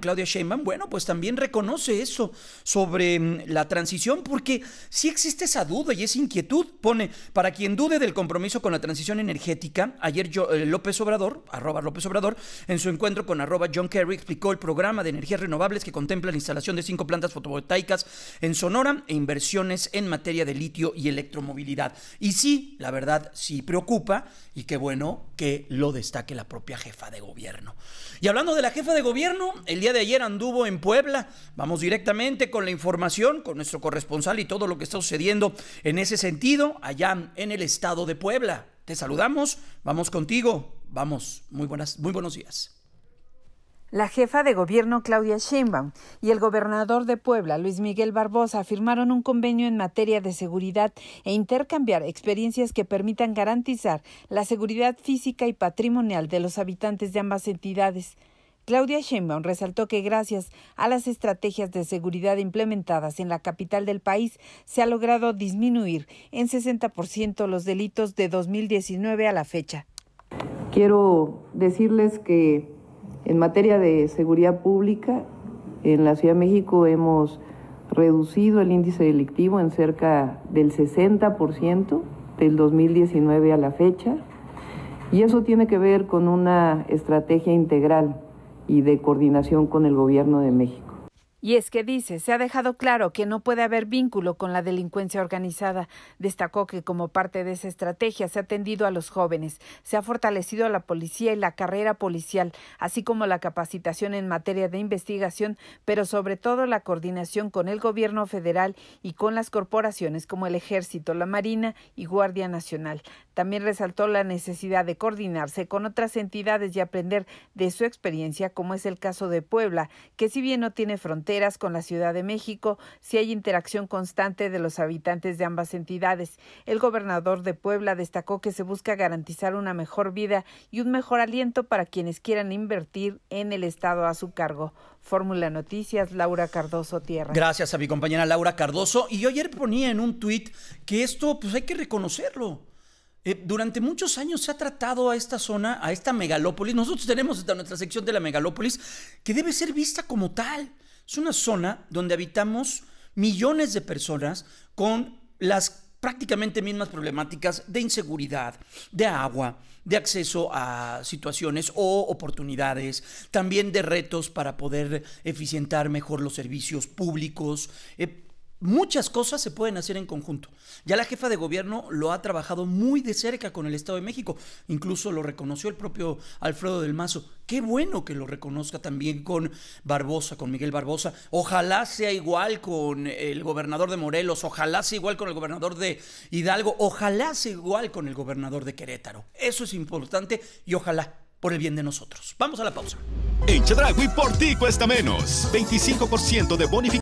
Claudia Sheinbaum, bueno, pues también reconoce eso sobre mm, la transición, porque si existe esa duda y esa inquietud. Pone, para quien dude del compromiso con la transición energética, ayer eh, López Obrador, arroba López Obrador, en su encuentro con arroba John Kerry, explicó el programa de energías renovables que contempla la instalación de cinco plantas fotovoltaicas en Sonora e inversiones en materia de litio y electromovilidad. Y sí, la verdad, sí preocupa y qué bueno que lo destaque la propia jefa de gobierno. Y hablando de la jefa de gobierno, el día de ayer anduvo en Puebla. Vamos directamente con la información, con nuestro corresponsal y todo lo que está sucediendo en ese sentido allá en el estado de Puebla. Te saludamos, vamos contigo, vamos, muy, buenas, muy buenos días. La jefa de gobierno Claudia Sheinbaum y el gobernador de Puebla Luis Miguel Barbosa firmaron un convenio en materia de seguridad e intercambiar experiencias que permitan garantizar la seguridad física y patrimonial de los habitantes de ambas entidades. Claudia Sheinbaum resaltó que gracias a las estrategias de seguridad implementadas en la capital del país se ha logrado disminuir en 60% los delitos de 2019 a la fecha. Quiero decirles que en materia de seguridad pública en la Ciudad de México hemos reducido el índice delictivo en cerca del 60% del 2019 a la fecha y eso tiene que ver con una estrategia integral y de coordinación con el Gobierno de México. Y es que dice, se ha dejado claro que no puede haber vínculo con la delincuencia organizada. Destacó que como parte de esa estrategia se ha atendido a los jóvenes, se ha fortalecido a la policía y la carrera policial, así como la capacitación en materia de investigación, pero sobre todo la coordinación con el gobierno federal y con las corporaciones como el Ejército, la Marina y Guardia Nacional. También resaltó la necesidad de coordinarse con otras entidades y aprender de su experiencia, como es el caso de Puebla, que si bien no tiene fronteras, con la Ciudad de México si hay interacción constante de los habitantes de ambas entidades. El gobernador de Puebla destacó que se busca garantizar una mejor vida y un mejor aliento para quienes quieran invertir en el Estado a su cargo. Fórmula Noticias, Laura Cardoso Tierra. Gracias a mi compañera Laura Cardoso. Y yo ayer ponía en un tuit que esto, pues hay que reconocerlo. Eh, durante muchos años se ha tratado a esta zona, a esta megalópolis. Nosotros tenemos esta nuestra sección de la megalópolis que debe ser vista como tal. Es una zona donde habitamos millones de personas con las prácticamente mismas problemáticas de inseguridad, de agua, de acceso a situaciones o oportunidades, también de retos para poder eficientar mejor los servicios públicos. Eh, Muchas cosas se pueden hacer en conjunto. Ya la jefa de gobierno lo ha trabajado muy de cerca con el Estado de México. Incluso lo reconoció el propio Alfredo del Mazo. Qué bueno que lo reconozca también con Barbosa, con Miguel Barbosa. Ojalá sea igual con el gobernador de Morelos. Ojalá sea igual con el gobernador de Hidalgo. Ojalá sea igual con el gobernador de Querétaro. Eso es importante y ojalá por el bien de nosotros. Vamos a la pausa. En por ti cuesta menos. 25% de bonificación.